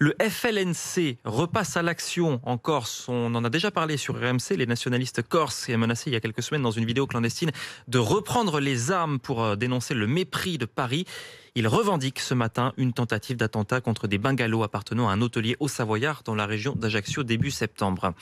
Le FLNC repasse à l'action en Corse. On en a déjà parlé sur RMC. Les nationalistes corses et menacé il y a quelques semaines dans une vidéo clandestine de reprendre les armes pour euh, dénoncer le mépris de Paris. Ils revendiquent ce matin une tentative d'attentat contre des bungalows appartenant à un hôtelier au Savoyard dans la région d'Ajaccio début septembre.